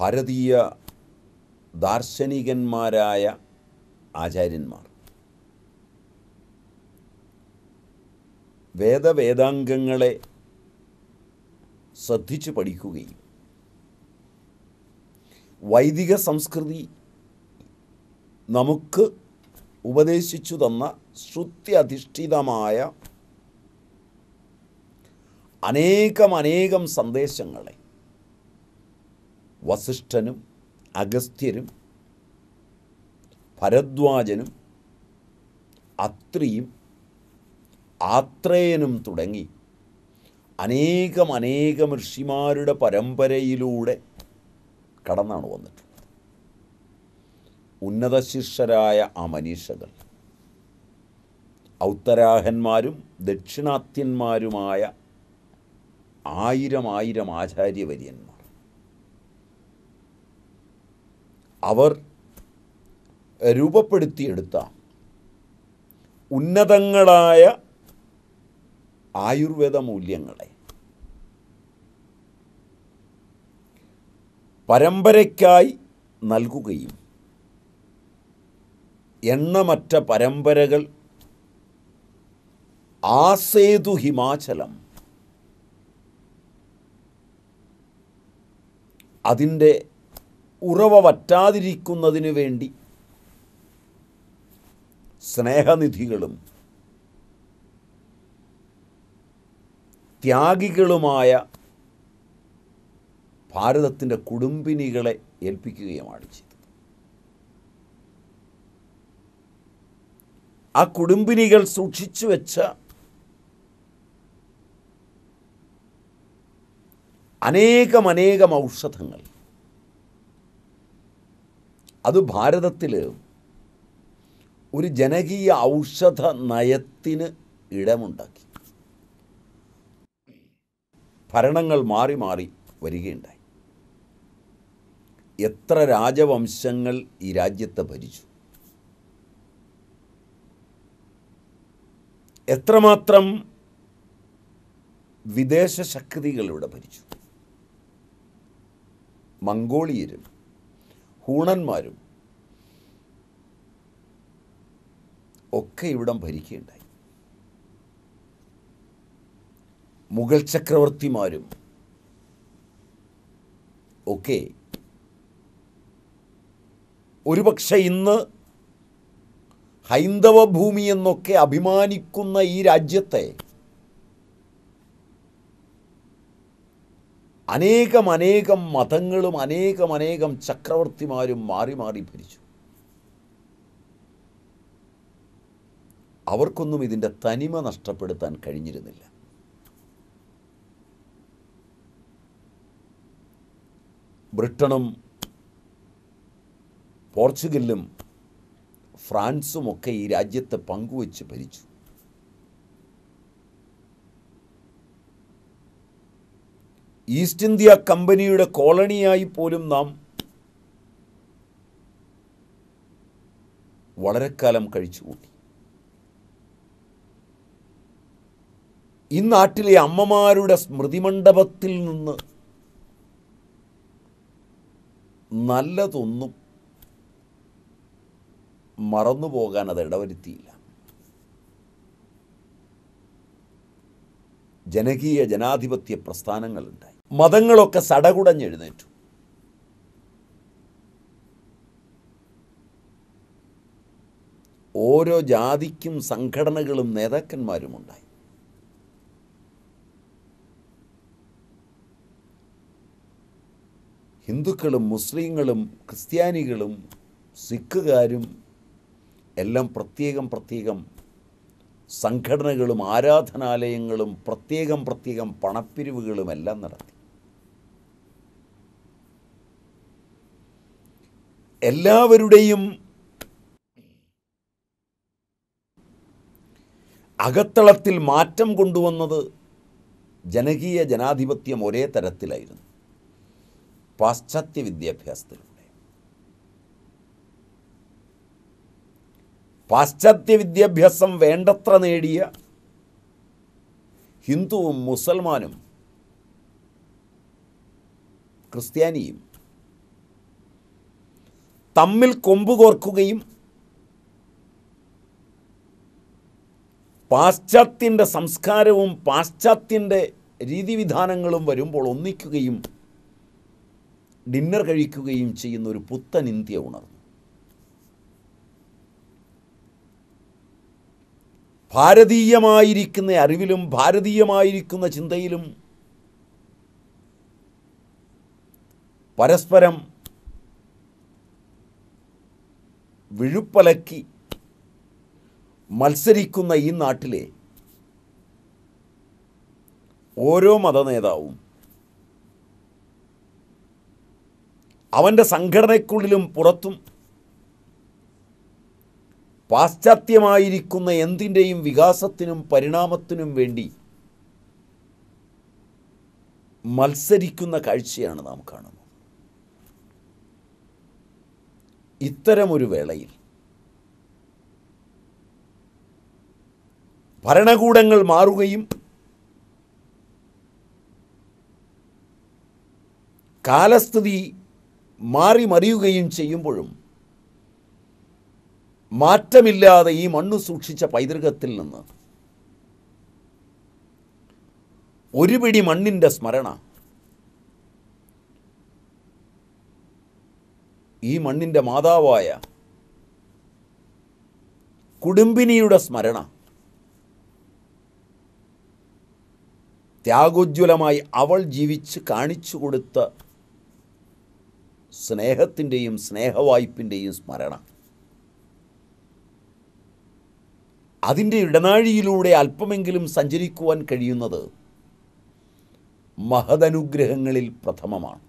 ഭാരതീയ ദാർശനികന്മാരായ ആചാര്യന്മാർ വേദവേദാംഗങ്ങളെ ശ്രദ്ധിച്ച് പഠിക്കുകയും വൈദിക സംസ്കൃതി നമുക്ക് ഉപദേശിച്ചു തന്ന ശ്രുത്യധിഷ്ഠിതമായ അനേകമനേകം സന്ദേശങ്ങളെ വസിഷ്ഠനും അഗസ്ത്യരും ഭരദ്വാജനും അത്രിയും ആത്രേയനും തുടങ്ങി അനേകം അനേകം ഋഷിമാരുടെ പരമ്പരയിലൂടെ കടന്നാണ് വന്നിട്ടുള്ളത് ശിഷ്യരായ ആ മനീഷകൾ ഔത്തരാഹന്മാരും ദക്ഷിണാത്യന്മാരുമായ ആയിരം ആയിരം ആചാര്യവര്യന്മാർ അവർ രൂപപ്പെടുത്തിയെടുത്ത ഉന്നതങ്ങളായ ആയുർവേദ മൂല്യങ്ങളെ പരമ്പരയ്ക്കായി നൽകുകയും എണ്ണമറ്റ പരമ്പരകൾ ആസേതു ഹിമാചലം അതിൻ്റെ ഉറവ വറ്റാതിരിക്കുന്നതിന് വേണ്ടി സ്നേഹനിധികളും ത്യാഗികളുമായ ഭാരതത്തിൻ്റെ കുടുംബിനികളെ ഏൽപ്പിക്കുകയുമാണ് ചെയ്തത് ആ കുടുംബിനികൾ സൂക്ഷിച്ചു വെച്ച അനേകമനേകം ഔഷധങ്ങൾ അത് ഭാരതത്തിൽ ഒരു ജനകീയ ഔഷധ നയത്തിന് ഇടമുണ്ടാക്കി ഭരണങ്ങൾ മാറി മാറി വരികയുണ്ടായി എത്ര രാജവംശങ്ങൾ ഈ രാജ്യത്തെ ഭരിച്ചു എത്രമാത്രം വിദേശ ശക്തികൾ ഇവിടെ ഭരിച്ചു മംഗോളിയരും കൂണന്മാരും ഒക്കെ ഇവിടം ഭരിക്കുകയുണ്ടായി മുഗൾ ചക്രവർത്തിമാരും ഒക്കെ ഒരുപക്ഷെ ഇന്ന് ഹൈന്ദവ ഭൂമി എന്നൊക്കെ അഭിമാനിക്കുന്ന ഈ രാജ്യത്തെ അനേകം അനേകം മതങ്ങളും അനേകം അനേകം ചക്രവർത്തിമാരും മാറി മാറി ഭരിച്ചു അവർക്കൊന്നും ഇതിൻ്റെ തനിമ നഷ്ടപ്പെടുത്താൻ കഴിഞ്ഞിരുന്നില്ല ബ്രിട്ടണും പോർച്ചുഗലും ഫ്രാൻസുമൊക്കെ ഈ രാജ്യത്തെ പങ്കുവച്ച് ഭരിച്ചു ഈസ്റ്റ് ഇന്ത്യ കമ്പനിയുടെ കോളണിയായി പോലും നാം വളരെ കാലം കഴിച്ചു കൂട്ടി ഈ നാട്ടിലെ അമ്മമാരുടെ സ്മൃതിമണ്ഡപത്തിൽ നിന്ന് നല്ലതൊന്നും മറന്നു പോകാൻ അത് ഇടവരുത്തിയില്ല ജനകീയ ജനാധിപത്യ പ്രസ്ഥാനങ്ങളുണ്ട് മതങ്ങളൊക്കെ സടകുടഞ്ഞെഴുന്നേറ്റു ഓരോ ജാതിക്കും സംഘടനകളും നേതാക്കന്മാരുമുണ്ടായി ഹിന്ദുക്കളും മുസ്ലിങ്ങളും ക്രിസ്ത്യാനികളും സിഖുകാരും എല്ലാം പ്രത്യേകം പ്രത്യേകം സംഘടനകളും ആരാധനാലയങ്ങളും പ്രത്യേകം പ്രത്യേകം പണപ്പിരിവുകളും എല്ലാം നടത്തി എല്ലാവരുടെയും അകത്തളത്തിൽ മാറ്റം കൊണ്ടുവന്നത് ജനകീയ ജനാധിപത്യം ഒരേ തരത്തിലായിരുന്നു പാശ്ചാത്യ വിദ്യാഭ്യാസത്തിലൂടെ പാശ്ചാത്യ വിദ്യാഭ്യാസം വേണ്ടത്ര നേടിയ ഹിന്ദുവും മുസൽമാനും ക്രിസ്ത്യാനിയും തമ്മിൽ കൊമ്പുകോർക്കുകയും പാശ്ചാത്യൻ്റെ സംസ്കാരവും പാശ്ചാത്യൻ്റെ രീതിവിധാനങ്ങളും വരുമ്പോൾ ഒന്നിക്കുകയും ഡിന്നർ കഴിക്കുകയും ചെയ്യുന്ന ഒരു പുത്തൻ ഇന്ത്യ ഉണർന്നു ഭാരതീയമായിരിക്കുന്ന അറിവിലും ഭാരതീയമായിരിക്കുന്ന ചിന്തയിലും പരസ്പരം വിഴുപ്പലക്കി മത്സരിക്കുന്ന ഈ നാട്ടിലെ ഓരോ മതനേതാവും അവൻ്റെ സംഘടനയ്ക്കുള്ളിലും പുറത്തും പാശ്ചാത്യമായിരിക്കുന്ന എന്തിൻ്റെയും വികാസത്തിനും പരിണാമത്തിനും വേണ്ടി മത്സരിക്കുന്ന കാഴ്ചയാണ് നാം കാണുന്നത് ഇത്തരമൊരു വേളയിൽ ഭരണകൂടങ്ങൾ മാറുകയും കാലസ്ഥിതി മാറി മറിയുകയും ചെയ്യുമ്പോഴും മാറ്റമില്ലാതെ ഈ മണ്ണു സൂക്ഷിച്ച പൈതൃകത്തിൽ നിന്ന് ഒരു പിടി മണ്ണിൻ്റെ സ്മരണ ഈ മണ്ണിൻ്റെ മാതാവായ കുടുംബിനിയുടെ സ്മരണ ത്യാഗോജ്വലമായി അവൾ ജീവിച്ച് കാണിച്ചു കൊടുത്ത സ്നേഹത്തിൻ്റെയും സ്നേഹവായ്പിൻ്റെയും സ്മരണ അതിൻ്റെ ഇടനാഴിയിലൂടെ അല്പമെങ്കിലും സഞ്ചരിക്കുവാൻ കഴിയുന്നത് മഹദനുഗ്രഹങ്ങളിൽ പ്രഥമമാണ്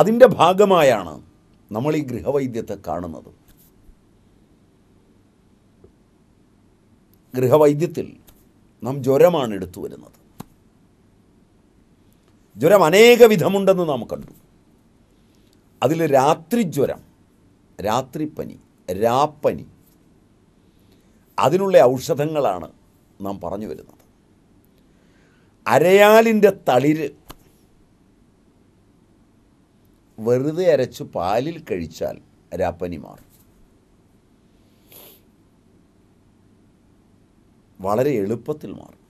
അതിൻ്റെ ഭാഗമായാണ് നമ്മൾ ഈ ഗൃഹവൈദ്യത്തെ കാണുന്നത് ഗൃഹവൈദ്യത്തിൽ നാം ജ്വരമാണ് എടുത്തു വരുന്നത് ജ്വരം അനേക വിധമുണ്ടെന്ന് നാം കണ്ടു അതിൽ രാത്രി ജ്വരം രാത്രിപ്പനി രാപ്പനി അതിനുള്ള ഔഷധങ്ങളാണ് നാം പറഞ്ഞു വരുന്നത് അരയാലിൻ്റെ തളിര് വെറുതെ അരച്ച് പാലിൽ കഴിച്ചാൽ രാപ്പനി മാറും വളരെ എളുപ്പത്തിൽ മാറും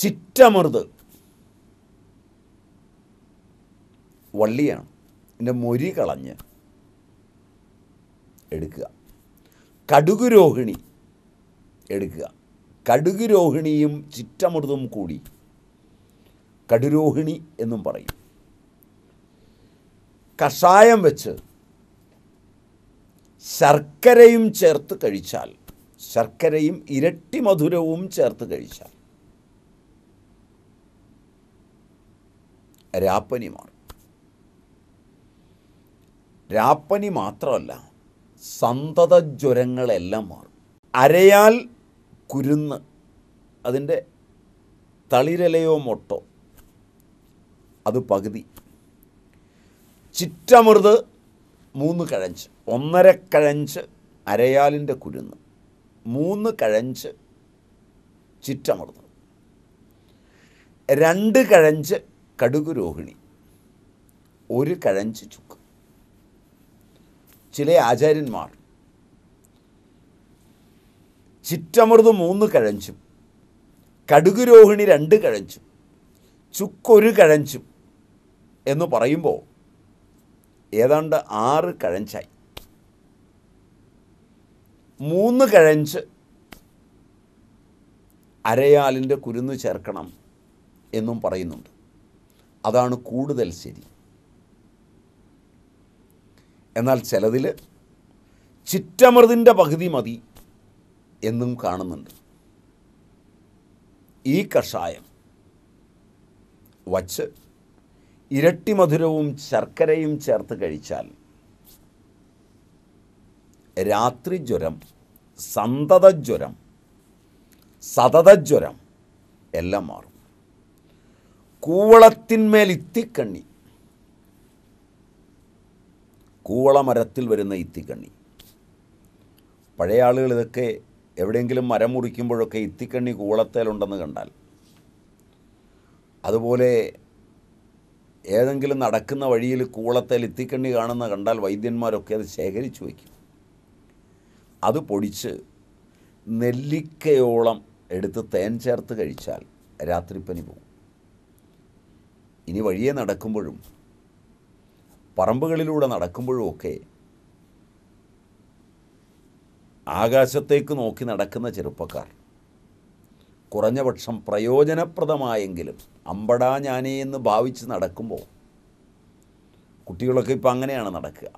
ചിറ്റമൃത് വള്ളിയാണ് എൻ്റെ മൊരി കളഞ്ഞ് എടുക്കുക കടുകുരോഹിണി എടുക്കുക കടുകുരോഹിണിയും ചിറ്റമൃതും കൂടി കടുരോഹിണി എന്നും പറയും കഷായം വെച്ച് ശർക്കരയും ചേർത്ത് കഴിച്ചാൽ ശർക്കരയും ഇരട്ടി മധുരവും ചേർത്ത് കഴിച്ചാൽ രാപ്പനി മാറും രാപ്പനി മാത്രമല്ല സന്തതജ്വരങ്ങളെല്ലാം മാറും അരയാൽ കുരുന്ന് അതിൻ്റെ തളിരലയോ മൊട്ടോ അത് പകുതി ചിറ്റമൃത് മൂന്ന് കഴഞ്ച് ഒന്നര കഴഞ്ച് അരയാലിൻ്റെ കുരുന്ന് മൂന്ന് കഴഞ്ച് ചിറ്റമൃത് രണ്ട് കഴഞ്ച് കടുകു രോഹിണി ഒരു കഴഞ്ച് ചുക്ക് ചില ആചാര്യന്മാർ ചിറ്റമൃത് മൂന്ന് കഴഞ്ചും കടുകു രോഹിണി രണ്ട് കഴഞ്ചും ചുക്കൊരു കഴഞ്ചും എന്ന് പറയുമ്പോൾ ഏതാണ്ട് ആറ് കഴഞ്ചായി മൂന്ന് കഴഞ്ച് അരയാലിൻ്റെ കുരുന്ന് ചേർക്കണം എന്നും പറയുന്നുണ്ട് അതാണ് കൂടുതൽ ശരി എന്നാൽ ചിലതിൽ ചിറ്റമൃതിൻ്റെ പകുതി മതി എന്നും കാണുന്നുണ്ട് ഈ കഷായം വച്ച് ഇരട്ടി മധുരവും ശർക്കരയും ചേർത്ത് കഴിച്ചാൽ രാത്രി ജ്വരം സന്തതജ്വരം സതതജ്വരം എല്ലാം മാറും കൂവളത്തിന്മേൽ ഇത്തിക്കണ്ണി കൂവളമരത്തിൽ വരുന്ന ഇത്തിക്കണ്ണി പഴയ ആളുകൾ ഇതൊക്കെ എവിടെയെങ്കിലും മരം മുറിക്കുമ്പോഴൊക്കെ ഇത്തിക്കണ്ണി കൂവളത്തേലുണ്ടെന്ന് കണ്ടാൽ അതുപോലെ ഏതെങ്കിലും നടക്കുന്ന വഴിയിൽ കൂളത്തെ ലിത്തിക്കണ്ണി കാണുന്ന കണ്ടാൽ വൈദ്യന്മാരൊക്കെ അത് ശേഖരിച്ചു വയ്ക്കും അത് പൊടിച്ച് നെല്ലിക്കയോളം എടുത്ത് തേൻ ചേർത്ത് കഴിച്ചാൽ രാത്രിപ്പനി പോകും ഇനി വഴിയെ നടക്കുമ്പോഴും പറമ്പുകളിലൂടെ നടക്കുമ്പോഴും ഒക്കെ ആകാശത്തേക്ക് നോക്കി നടക്കുന്ന ചെറുപ്പക്കാർ കുറഞ്ഞ പക്ഷം പ്രയോജനപ്രദമായെങ്കിലും അമ്പടാ ഞാനേ എന്ന് ഭാവിച്ച് നടക്കുമ്പോൾ കുട്ടികളൊക്കെ ഇപ്പം അങ്ങനെയാണ് നടക്കുക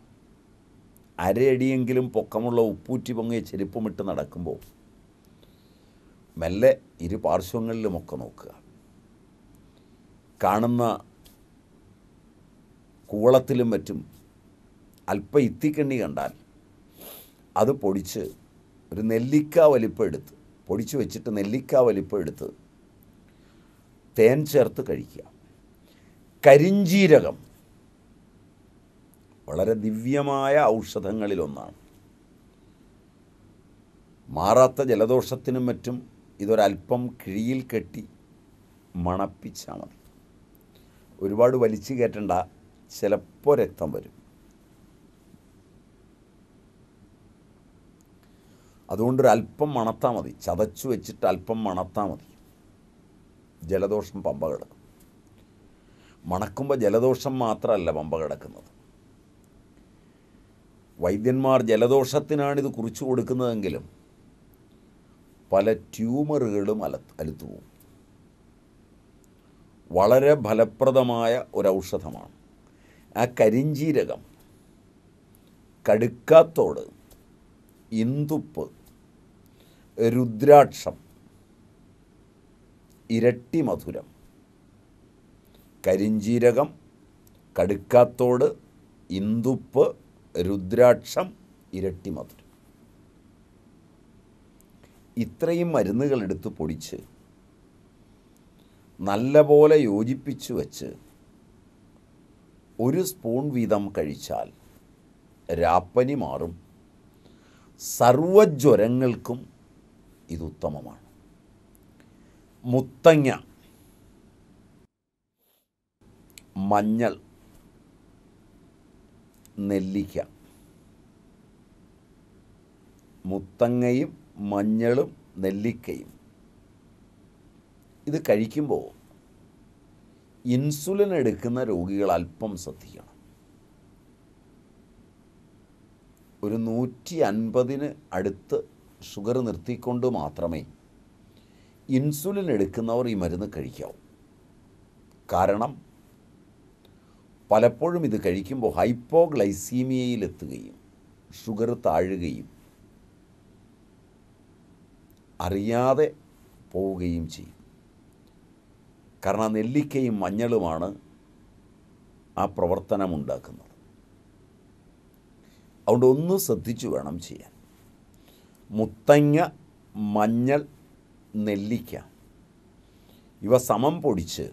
അരയടിയെങ്കിലും പൊക്കമുള്ള ഉപ്പൂറ്റി പൊങ്ങിയ ചെരുപ്പുമിട്ട് നടക്കുമ്പോൾ മെല്ലെ ഇരു പാർശ്വങ്ങളിലുമൊക്കെ നോക്കുക കാണുന്ന കൂളത്തിലും മറ്റും അല്പ ഇത്തിക്കണ്ണി കണ്ടാൽ അത് പൊടിച്ച് ഒരു നെല്ലിക്ക വലിപ്പം എടുത്ത് പൊടിച്ചു വെച്ചിട്ട് നെല്ലിക്ക വലിപ്പം എടുത്ത് തേൻ ചേർത്ത് കഴിക്കുക കരിഞ്ചീരകം വളരെ ദിവ്യമായ ഔഷധങ്ങളിലൊന്നാണ് മാറാത്ത ജലദോഷത്തിനും മറ്റും ഇതൊരൽപ്പം കിഴിയിൽ കെട്ടി മണപ്പിച്ചാൽ മതി ഒരുപാട് വലിച്ചു കയറ്റണ്ട ചിലപ്പോൾ രക്തം വരും അതുകൊണ്ടൊരു അല്പം മണത്താൽ മതി ചതച്ചു വെച്ചിട്ട് അല്പം മണത്താൽ മതി ജലദോഷം പമ്പ കിടക്കും മണക്കുമ്പോൾ ജലദോഷം മാത്രമല്ല പമ്പ കിടക്കുന്നത് വൈദ്യന്മാർ ജലദോഷത്തിനാണിത് കുറിച്ചു കൊടുക്കുന്നതെങ്കിലും പല ട്യൂമറുകളും അല പോകും വളരെ ഫലപ്രദമായ ഒരു ഔഷധമാണ് ആ കരിഞ്ചീരകം കടുക്കാത്തോട് ഇന്ദുപ്പ് രുദ്രാക്ഷം ഇരട്ടി മധുരം കരിഞ്ചീരകം കടുക്കാത്തോട് ഇന്ദുപ്പ് രുദ്രാക്ഷം ഇരട്ടി മധുരം ഇത്രയും മരുന്നുകൾ എടുത്ത് പൊടിച്ച് നല്ലപോലെ യോജിപ്പിച്ചു വച്ച് ഒരു സ്പൂൺ വീതം കഴിച്ചാൽ രാപ്പനി മാറും സർവജ്വരങ്ങൾക്കും ഇത് ഉത്തമമാണ് മുത്തങ്ങ മഞ്ഞൾ നെല്ലിക്ക മുത്തങ്ങയും മഞ്ഞളും നെല്ലിക്കയും ഇത് കഴിക്കുമ്പോൾ ഇൻസുലിൻ എടുക്കുന്ന രോഗികൾ അല്പം ശ്രദ്ധിക്കണം ഒരു നൂറ്റി അൻപതിന് അടുത്ത് ഷുഗർ നിർത്തിക്കൊണ്ട് മാത്രമേ ഇൻസുലിൻ എടുക്കുന്നവർ ഈ മരുന്ന് കഴിക്കാവൂ കാരണം പലപ്പോഴും ഇത് കഴിക്കുമ്പോൾ ഹൈപ്പോഗ്ലൈസീമിയയിലെത്തുകയും ഷുഗർ താഴുകയും അറിയാതെ പോവുകയും ചെയ്യും കാരണം നെല്ലിക്കയും മഞ്ഞളുമാണ് ആ പ്രവർത്തനം ഉണ്ടാക്കുന്നത് അതുകൊണ്ട് ഒന്ന് ശ്രദ്ധിച്ചു വേണം ചെയ്യാൻ മുത്തങ്ങ മഞ്ഞൾ നെല്ലിക്ക ഇവ സമം പൊടിച്ച്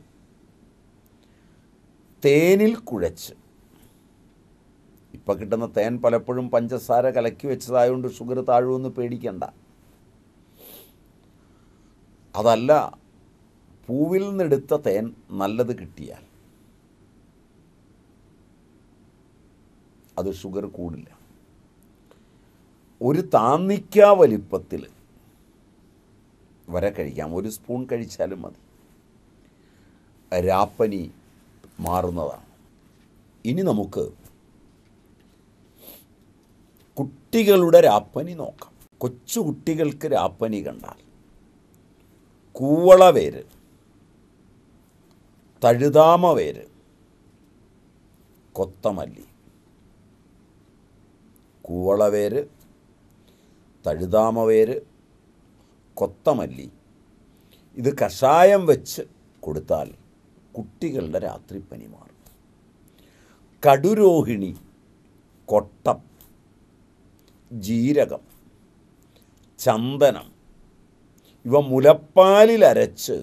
തേനിൽ കുഴച്ച് ഇപ്പോൾ കിട്ടുന്ന തേൻ പലപ്പോഴും പഞ്ചസാര കലക്കി വെച്ചതായതുകൊണ്ട് ഷുഗർ താഴുമെന്ന് പേടിക്കണ്ട അതല്ല പൂവിൽ നിന്നെടുത്ത തേൻ നല്ലത് കിട്ടിയാൽ അത് ഷുഗർ കൂടില്ല ഒരു താന്നിക്ക വലിപ്പത്തിൽ വരെ കഴിക്കാം ഒരു സ്പൂൺ കഴിച്ചാലും മതി രാപ്പനി മാറുന്നതാണ് ഇനി നമുക്ക് കുട്ടികളുടെ രാപ്പനി നോക്കാം കൊച്ചു കുട്ടികൾക്ക് രാപ്പനി കണ്ടാൽ കൂവള വേര് തഴുതാമ വേര് കൊത്തമല്ലി കൂവളവേര് തഴുതാമവേര് കൊത്തമല്ലി ഇത് കഷായം വെച്ച് കൊടുത്താൽ കുട്ടികളുടെ രാത്രി പനി മാറും കടുരോഹിണി കൊട്ടം ജീരകം ചന്ദനം ഇവ മുലപ്പാലിൽ അരച്ച്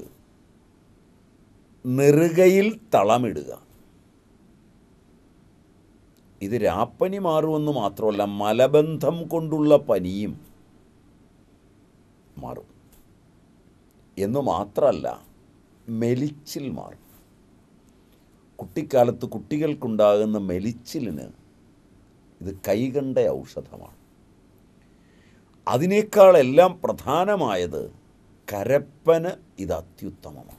നെറുകയിൽ തളമിടുക ഇത് രാപ്പനി മാറുമെന്ന് മാത്രമല്ല മലബന്ധം കൊണ്ടുള്ള പനിയും മാറും എന്നു മാത്രമല്ല മെലിച്ചിൽ മാറും കുട്ടിക്കാലത്ത് കുട്ടികൾക്കുണ്ടാകുന്ന മെലിച്ചിലിന് ഇത് കൈകണ്ട ഔഷധമാണ് അതിനേക്കാളെല്ലാം പ്രധാനമായത് കരപ്പന് ഇത് അത്യുത്തമമാണ്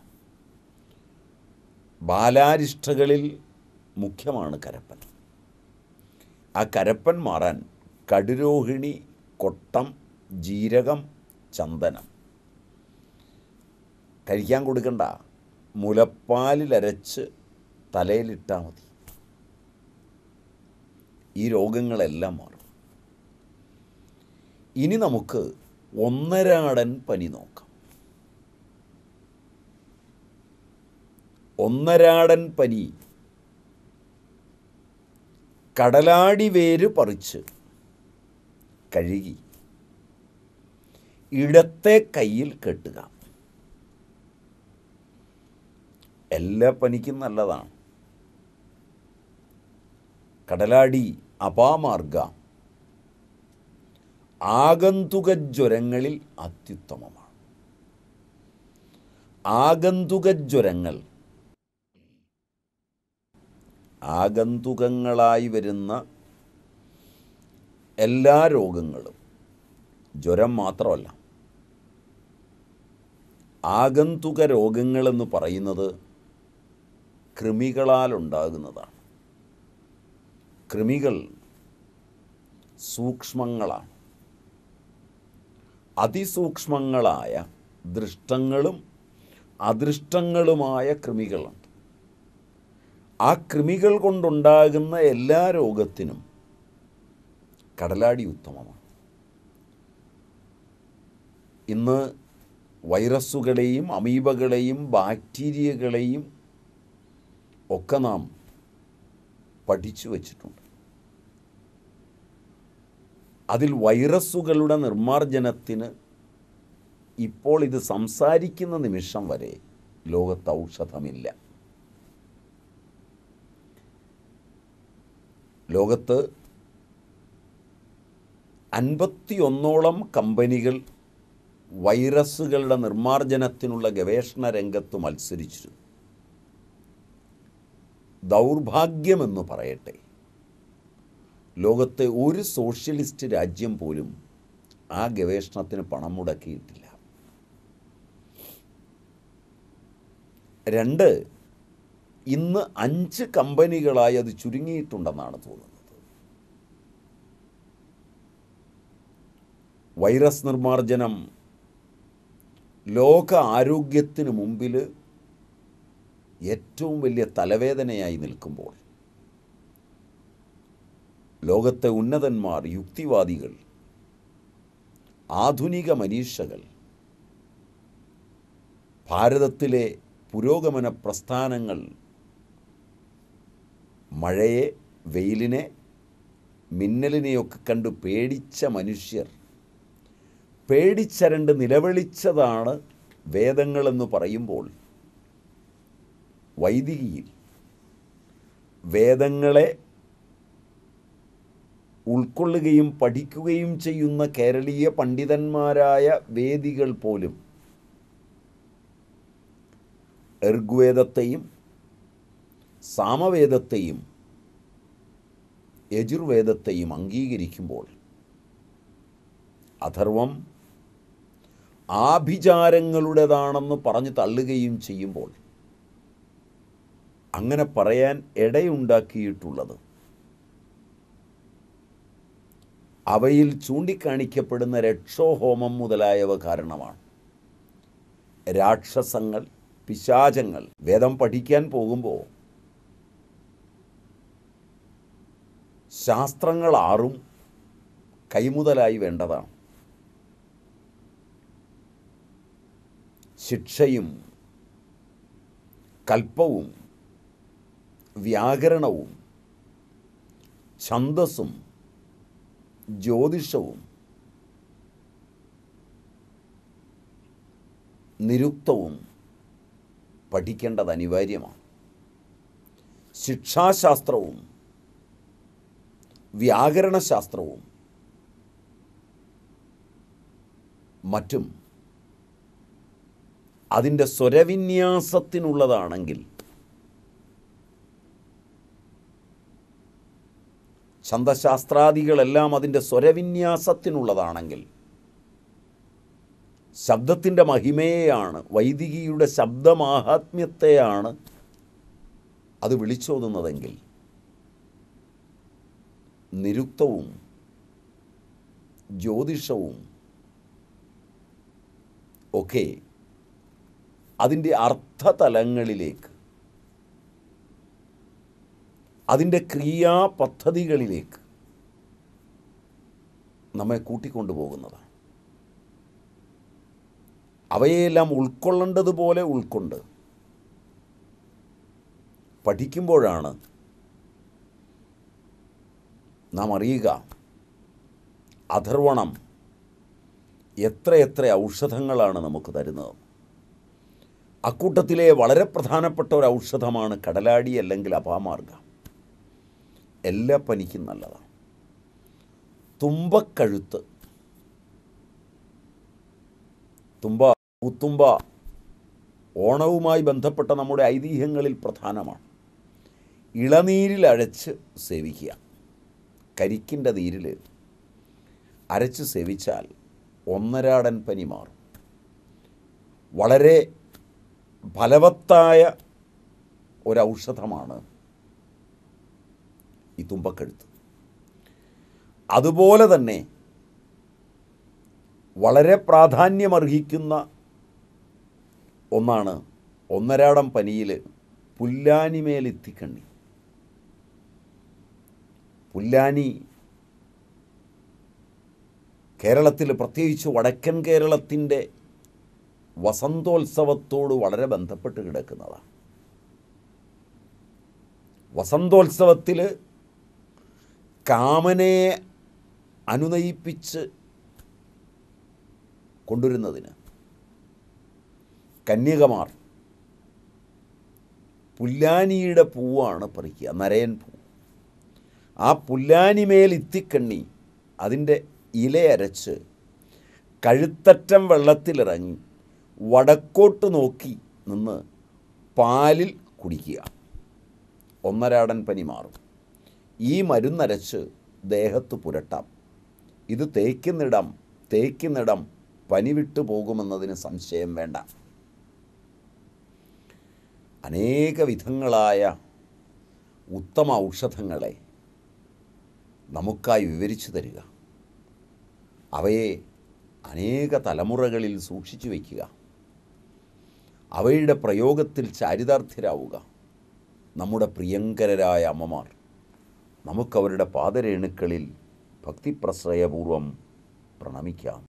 ബാലാരിഷ്ടകളിൽ മുഖ്യമാണ് കരപ്പൻ ആ കരപ്പൻ മാറാൻ കടുരോഹിണി കൊട്ടം ജീരകം ചന്ദനം കഴിക്കാൻ കൊടുക്കണ്ട മുലപ്പാലിലരച്ച് തലയിലിട്ടാൽ മതി ഈ രോഗങ്ങളെല്ലാം മാറും ഇനി നമുക്ക് ഒന്നരാടൻ പനി നോക്കാം ഒന്നരാടൻ പനി കടലാടി വേര് പറിച്ച് കഴുകി ഇടത്തെ കയ്യിൽ കെട്ടുക എല്ലാ പനിക്കും നല്ലതാണ് കടലാടി അപാമാർഗ ആഗന്തുക ജ്വരങ്ങളിൽ അത്യുത്തമമാണ് ആഗന്തുക ജ്വരങ്ങൾ ആഗന്തുകങ്ങളായി വരുന്ന എല്ലാ രോഗങ്ങളും ജ്വരം മാത്രമല്ല ആഗന്തുക രോഗങ്ങളെന്ന് പറയുന്നത് കൃമികളാൽ ഉണ്ടാകുന്നതാണ് കൃമികൾ സൂക്ഷ്മങ്ങളാണ് അതിസൂക്ഷ്മങ്ങളായ ദൃഷ്ടങ്ങളും അദൃഷ്ടങ്ങളുമായ കൃമികളുണ്ട് ആ കൃമികൾ കൊണ്ടുണ്ടാകുന്ന എല്ലാ രോഗത്തിനും കടലാടി ഉത്തമമാണ് ഇന്ന് വൈറസുകളെയും അമീബകളെയും ബാക്ടീരിയകളെയും ഒക്കെ നാം പഠിച്ചു വച്ചിട്ടുണ്ട് അതിൽ വൈറസുകളുടെ നിർമ്മാർജ്ജനത്തിന് ഇപ്പോൾ ഇത് സംസാരിക്കുന്ന നിമിഷം വരെ ലോകത്ത് ഔഷധമില്ല ലോകത്ത് അൻപത്തിയൊന്നോളം കമ്പനികൾ വൈറസുകളുടെ നിർമ്മാർജ്ജനത്തിനുള്ള ഗവേഷണ രംഗത്ത് മത്സരിച്ചിരുന്നു ദൗർഭാഗ്യമെന്ന് പറയട്ടെ ലോകത്തെ ഒരു സോഷ്യലിസ്റ്റ് രാജ്യം പോലും ആ ഗവേഷണത്തിന് പണം മുടക്കിയിട്ടില്ല രണ്ട് ഇന്ന് അഞ്ച് കമ്പനികളായി അത് ചുരുങ്ങിയിട്ടുണ്ടെന്നാണ് തോന്നുന്നത് വൈറസ് നിർമ്മാർജ്ജനം ലോക ആരോഗ്യത്തിന് മുമ്പിൽ ഏറ്റവും വലിയ തലവേദനയായി നിൽക്കുമ്പോൾ ലോകത്തെ ഉന്നതന്മാർ യുക്തിവാദികൾ ആധുനിക മനീഷകൾ ഭാരതത്തിലെ പുരോഗമന പ്രസ്ഥാനങ്ങൾ മഴയെ വെയിലിനെ മിന്നലിനെയൊക്കെ കണ്ട് പേടിച്ച മനുഷ്യർ പേടിച്ചരണ്ട് നിലവിളിച്ചതാണ് വേദങ്ങളെന്ന് പറയുമ്പോൾ വൈദികിയിൽ വേദങ്ങളെ ഉൾക്കൊള്ളുകയും പഠിക്കുകയും ചെയ്യുന്ന കേരളീയ പണ്ഡിതന്മാരായ വേദികൾ പോലും ഋഗ്വേദത്തെയും സാമവേദത്തെയും യജുർവേദത്തെയും അംഗീകരിക്കുമ്പോൾ അഥർവം ആഭിചാരങ്ങളുടേതാണെന്ന് പറഞ്ഞ് തള്ളുകയും ചെയ്യുമ്പോൾ അങ്ങനെ പറയാൻ ഇടയുണ്ടാക്കിയിട്ടുള്ളത് അവയിൽ ചൂണ്ടിക്കാണിക്കപ്പെടുന്ന രക്ഷോഹോമം മുതലായവ കാരണമാണ് രാക്ഷസങ്ങൾ പിശാചങ്ങൾ വേദം പഠിക്കാൻ പോകുമ്പോൾ ശാസ്ത്രങ്ങളാറും കൈമുതലായി വേണ്ടതാണ് ശിക്ഷയും കൽപ്പവും വ്യാകരണവും ഛന്തസ്സും ജ്യോതിഷവും നിരുക്തവും പഠിക്കേണ്ടത് അനിവാര്യമാണ് ശിക്ഷാശാസ്ത്രവും വ്യാകരണശാസ്ത്രവും മറ്റും അതിൻ്റെ സ്വരവിന്യാസത്തിനുള്ളതാണെങ്കിൽ ഛന്ദശാസ്ത്രാദികളെല്ലാം അതിൻ്റെ സ്വരവിന്യാസത്തിനുള്ളതാണെങ്കിൽ ശബ്ദത്തിൻ്റെ മഹിമയെയാണ് വൈദികിയുടെ ശബ്ദമാഹാത്മ്യത്തെയാണ് അത് വിളിച്ചോതുന്നതെങ്കിൽ നിരുക്തവും ജ്യോതിഷവും ഒക്കെ അതിൻ്റെ അർത്ഥതലങ്ങളിലേക്ക് അതിൻ്റെ ക്രിയാപദ്ധതികളിലേക്ക് നമ്മെ കൂട്ടിക്കൊണ്ടു അവയെല്ലാം ഉൾക്കൊള്ളേണ്ടതുപോലെ ഉൾക്കൊണ്ട് പഠിക്കുമ്പോഴാണ് നാം അറിയുക അഥർവണം എത്ര എത്ര ഔഷധങ്ങളാണ് നമുക്ക് തരുന്നത് അക്കൂട്ടത്തിലെ വളരെ പ്രധാനപ്പെട്ട ഒരു ഔഷധമാണ് കടലാടി അല്ലെങ്കിൽ അപാമാർഗ എല്ലാ പനിക്കും നല്ലതാണ് തുമ്പക്കഴുത്ത് തുമ്പ പുത്തുമ്പ ഓണവുമായി ബന്ധപ്പെട്ട നമ്മുടെ ഐതിഹ്യങ്ങളിൽ പ്രധാനമാണ് ഇളനീരിൽ അഴച്ച് സേവിക്കുക കരിക്കിൻ്റെ നീരിൽ അരച്ച് സേവിച്ചാൽ ഒന്നരാടൻ പനി മാറും വളരെ ഫലവത്തായ ഒരൌഷധമാണ് ഈ തുമ്പക്കെഴുത്ത് അതുപോലെ തന്നെ വളരെ പ്രാധാന്യമർഹിക്കുന്ന ഒന്നാണ് ഒന്നരാടം പനിയിൽ പുല്ലാനിമേലെത്തിക്കണ്ണി പുല്ലാനി കേരളത്തിൽ പ്രത്യേകിച്ച് വടക്കൻ കേരളത്തിൻ്റെ വസന്തോത്സവത്തോട് വളരെ ബന്ധപ്പെട്ട് കിടക്കുന്നതാണ് വസന്തോത്സവത്തിൽ കാമനയെ അനുനയിപ്പിച്ച് കൊണ്ടുവരുന്നതിന് കന്യകമാർ പുല്ലാനിയുടെ പൂവാണ് പറിക്കുക നരയൻ പൂ ആ പുല്ലാനിമേൽ ഇത്തിക്കണ്ണി അതിൻ്റെ ഇലയരച്ച് കഴുത്തറ്റം വെള്ളത്തിലിറങ്ങി വടക്കോട്ട് നോക്കി നിന്ന് പാലിൽ കുടിക്കുക ഒന്നരാടൻ പനി മാറും ഈ മരുന്നരച്ച് ദേഹത്ത് പുരട്ടാം ഇത് തേക്കുന്നിടം തേക്കുന്നിടം പനി വിട്ടു പോകുമെന്നതിന് സംശയം വേണ്ട അനേക വിധങ്ങളായ ഉത്തമ ഔഷധങ്ങളെ നമുക്കായി വിവരിച്ചു തരിക അവയെ അനേക തലമുറകളിൽ സൂക്ഷിച്ചു വയ്ക്കുക അവയുടെ പ്രയോഗത്തിൽ ചാരിതാർത്ഥ്യരാവുക നമ്മുടെ പ്രിയങ്കരരായ അമ്മമാർ നമുക്കവരുടെ പാദരേണുക്കളിൽ ഭക്തിപ്രശ്രയപൂർവം പ്രണമിക്കാം